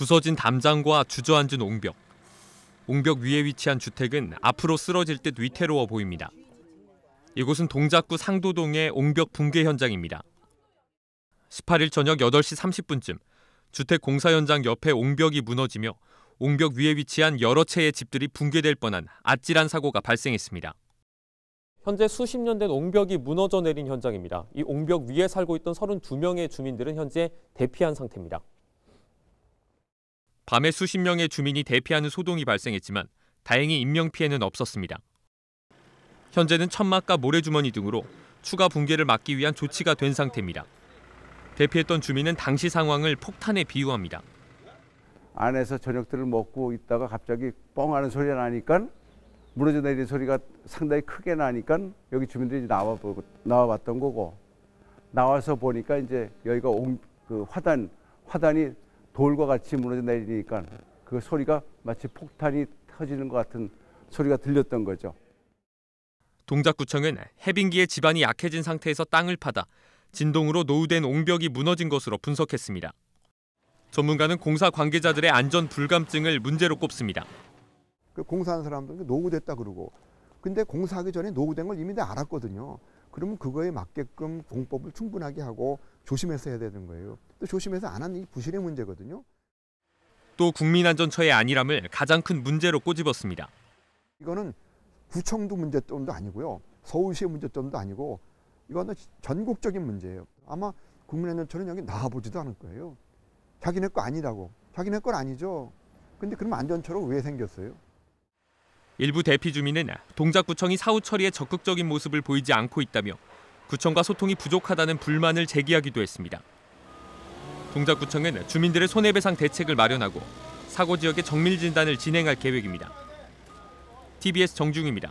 부서진 담장과 주저앉은 옹벽. 옹벽 위에 위치한 주택은 앞으로 쓰러질 듯 위태로워 보입니다. 이곳은 동작구 상도동의 옹벽 붕괴 현장입니다. 18일 저녁 8시 30분쯤 주택 공사 현장 옆에 옹벽이 무너지며 옹벽 위에 위치한 여러 채의 집들이 붕괴될 뻔한 아찔한 사고가 발생했습니다. 현재 수십 년 된 옹벽이 무너져 내린 현장입니다. 이 옹벽 위에 살고 있던 32명의 주민들은 현재 대피한 상태입니다. 밤에 수십 명의 주민이 대피하는 소동이 발생했지만 다행히 인명 피해는 없었습니다. 현재는 천막과 모래주머니 등으로 추가 붕괴를 막기 위한 조치가 된 상태입니다. 대피했던 주민은 당시 상황을 폭탄에 비유합니다. 안에서 저녁들을 먹고 있다가 갑자기 뻥 하는 소리가 나니까 무너져 내리는 소리가 상당히 크게 나니까 여기 주민들이 나와 보고 나와 봤던 거고 나와서 보니까 이제 여기가 옹, 그 화단 화단이 돌과 같이 무너져 내리니까 그 소리가 마치 폭탄이 터지는 것 같은 소리가 들렸던 거죠. 동작구청은 해빙기의 지반이 약해진 상태에서 땅을 파다 진동으로 노후된 옹벽이 무너진 것으로 분석했습니다. 전문가는 공사 관계자들의 안전 불감증을 문제로 꼽습니다. 그 공사하 사람들은 노후됐다 그러고 근데 공사하기 전에 노후된 걸 이미 다 알았거든요. 그러면 그거에 맞게끔 공법을 충분하게 하고 조심해서 해야 되는 거예요. 또 조심해서 안 하는 이 부실의 문제거든요. 또 국민안전처의 안일함을 가장 큰 문제로 꼬집었습니다. 이거는 구청도 문제점도 아니고요. 서울시의 문제점도 아니고 이거는 전국적인 문제예요. 아마 국민안전처는 여기 나와보지도 않을 거예요. 자기네 거 아니라고. 자기네 건 아니죠. 근데 그럼 안전처로 왜 생겼어요? 일부 대피 주민은 동작구청이 사후 처리에 적극적인 모습을 보이지 않고 있다며 구청과 소통이 부족하다는 불만을 제기하기도 했습니다. 동작구청은 주민들의 손해배상 대책을 마련하고 사고 지역의 정밀 진단을 진행할 계획입니다. TBS 정중입니다.